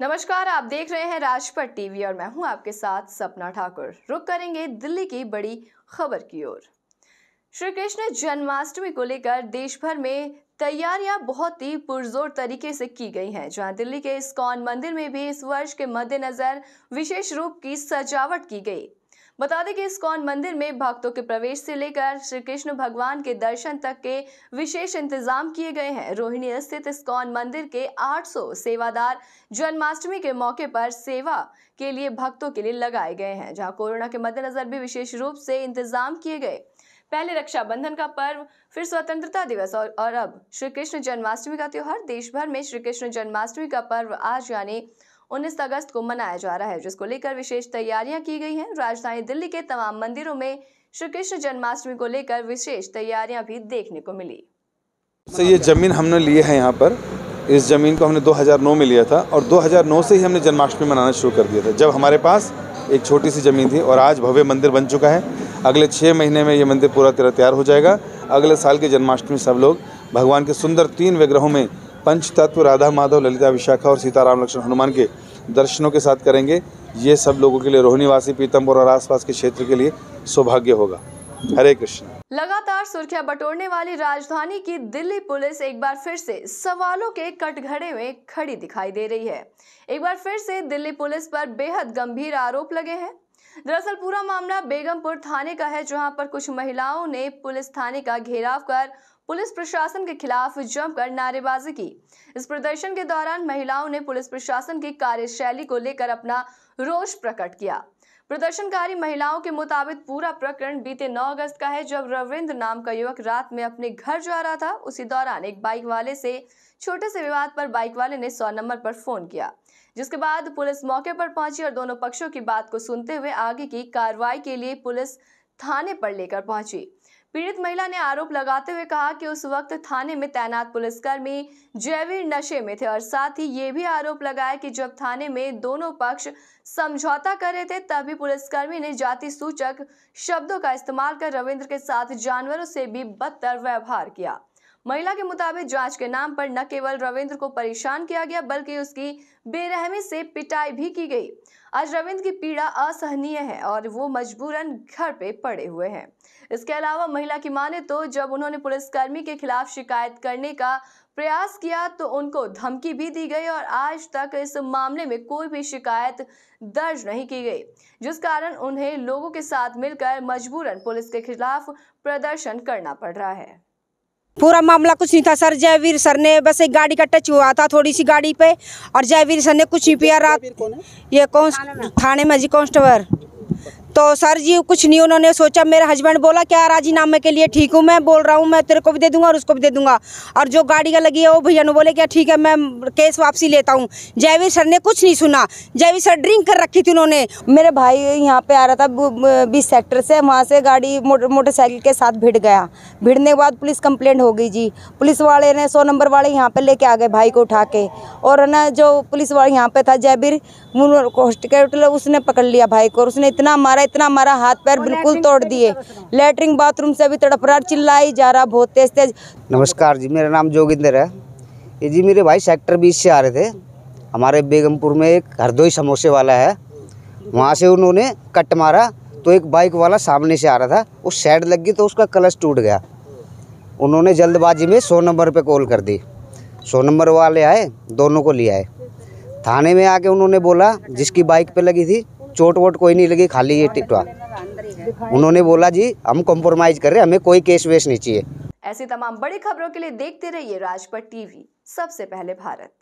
नमस्कार आप देख रहे हैं राजपथ टीवी और मैं हूं आपके साथ सपना ठाकुर रुक करेंगे दिल्ली की बड़ी खबर की ओर श्री कृष्ण जन्माष्टमी को लेकर देश भर में तैयारियां बहुत ही पुरजोर तरीके से की गई हैं जहां दिल्ली के इस्कॉन मंदिर में भी इस वर्ष के मद्देनज़र विशेष रूप की सजावट की गई बता दें कि इस्कॉन मंदिर में भक्तों के प्रवेश से लेकर श्री कृष्ण भगवान के दर्शन तक के विशेष इंतजाम किए गए हैं रोहिणी स्थित इस्कॉन मंदिर के 800 सेवादार जन्माष्टमी के मौके पर सेवा के लिए भक्तों के लिए लगाए गए हैं जहां कोरोना के मद्देनजर भी विशेष रूप से इंतजाम किए गए पहले रक्षाबंधन का पर्व फिर स्वतंत्रता दिवस और, और अब श्री कृष्ण जन्माष्टमी का त्यौहार देश भर में श्री कृष्ण जन्माष्टमी का पर्व आज यानी उन्नीस अगस्त को मनाया जा रहा है जिसको लेकर विशेष तैयारियां की गई हैं राजधानी दिल्ली के तमाम मंदिरों में श्री कृष्ण जन्माष्टमी को लेकर विशेष तैयारियां भी देखने को मिली सर ये जमीन हमने लिए है यहाँ पर इस ज़मीन को हमने 2009 में लिया था और 2009 से ही हमने जन्माष्टमी मनाना शुरू कर दिया था जब हमारे पास एक छोटी सी ज़मीन थी और आज भव्य मंदिर बन चुका है अगले छः महीने में ये मंदिर पूरा तरह तैयार हो जाएगा अगले साल के जन्माष्टमी सब लोग भगवान के सुंदर तीन विग्रहों में पंच तत्व राधा माधव ललिता विशाखा और सीताराम लक्ष्मण हनुमान के दर्शनों के साथ करेंगे ये सब लोगों के लिए रोहनीवासी पीतम्बर और आसपास के क्षेत्र के लिए सौभाग्य होगा हरे कृष्ण लगातार सुर्खियां बटोरने वाली राजधानी की दिल्ली पुलिस एक बार फिर से सवालों के कटघरे में खड़ी दिखाई दे रही है एक बार फिर से दिल्ली पुलिस पर बेहद गंभीर आरोप लगे हैं दरअसल पूरा मामला बेगमपुर थाने का है जहां पर कुछ महिलाओं ने पुलिस थाने का घेराव कर पुलिस प्रशासन के खिलाफ जमकर नारेबाजी की इस प्रदर्शन के दौरान महिलाओं ने पुलिस प्रशासन की कार्यशैली को लेकर अपना रोष प्रकट किया प्रदर्शनकारी महिलाओं के मुताबिक पूरा प्रकरण बीते 9 अगस्त का है जब रविंद्र नाम का युवक रात में अपने घर जा रहा था उसी दौरान एक बाइक वाले से छोटे से विवाद पर बाइक वाले ने सौ नंबर पर फोन किया जिसके बाद पुलिस मौके पर पहुंची और दोनों पक्षों की बात को सुनते हुए आगे की कार्रवाई के लिए पुलिस थाने पर लेकर पहुंची पीड़ित महिला ने आरोप लगाते हुए कहा कि उस वक्त थाने में तैनात पुलिसकर्मी जयवीर नशे में थे और साथ ही ये भी आरोप लगाया कि जब थाने में दोनों पक्ष समझौता कर रहे थे तभी पुलिसकर्मी ने जाति सूचक शब्दों का इस्तेमाल कर रविंद्र के साथ जानवरों से भी बदतर व्यवहार किया महिला के मुताबिक जांच के नाम पर न केवल रविंद्र को परेशान किया गया बल्कि उसकी बेरहमी से पिटाई भी की गई आज रविंद्र की पीड़ा असहनीय है और वो मजबूरन घर पे पड़े हुए हैं इसके अलावा महिला की माने तो जब उन्होंने पुलिसकर्मी के खिलाफ शिकायत करने का प्रयास किया तो उनको धमकी भी दी गई और आज तक इस मामले में कोई भी शिकायत दर्ज नहीं की गई जिस कारण उन्हें लोगों के साथ मिलकर मजबूरन पुलिस के खिलाफ प्रदर्शन करना पड़ रहा है पूरा मामला कुछ नहीं था सर जयवीर सर ने बस एक गाड़ी का टच हुआ था थोड़ी सी गाड़ी पे और जयवीर सर ने कुछ नहीं पिया रात ये कौन थाने में जी कॉन्स्टेबल तो सर जी कुछ नहीं उन्होंने सोचा मेरे हस्बैंड बोला क्या राजीनामे के लिए ठीक हूँ मैं बोल रहा हूँ मैं तेरे को भी दे दूंगा और उसको भी दे दूंगा और जो गाड़ी का लगी है वो भैया ने बोले क्या हाँ, ठीक है मैं केस वापसी लेता हूँ जयवीर सर ने कुछ नहीं सुना जयवीर सर ड्रिंक कर रखी थी उन्होंने मेरे भाई यहाँ पे आ रहा था बीस सेक्टर से वहाँ से गाड़ी मोटरसाइकिल के साथ भिड़ गया भिड़ने के बाद पुलिस कंप्लेंट हो गई जी पुलिस वाले ने सौ नंबर वाले यहाँ पे लेके आ गए भाई को उठा के और ना जो पुलिस वाले यहाँ पे था जयवीर हॉस्टिकल उसने पकड़ लिया भाई को और उसने इतना मारा इतना मारा हाथ पैर बिल्कुल तोड़ दिए लेटरिन बाथरूम से भी तड़प रहा चिल्लाई जा रहा बहुत तेज तेज नमस्कार जी मेरा नाम जोगिंदर है ये जी मेरे भाई सेक्टर बीस से आ रहे थे हमारे बेगमपुर में एक हरदोई समोसे वाला है वहाँ से उन्होंने कट मारा तो एक बाइक वाला सामने से आ रहा था उस साइड लग गई तो उसका कलच टूट गया उन्होंने जल्दबाजी में सौ नंबर पे कॉल कर दी सौ नंबर वाले आए दोनों को ले आए थाने में आके उन्होंने बोला जिसकी बाइक पे लगी थी चोट वोट कोई नहीं लगी खाली ये टिकटवा उन्होंने बोला जी हम कॉम्प्रोमाइज़ कर रहे हमें कोई केस वेस नहीं चाहिए ऐसी तमाम बड़ी खबरों के लिए देखते रहिए राजपथ टीवी सबसे पहले भारत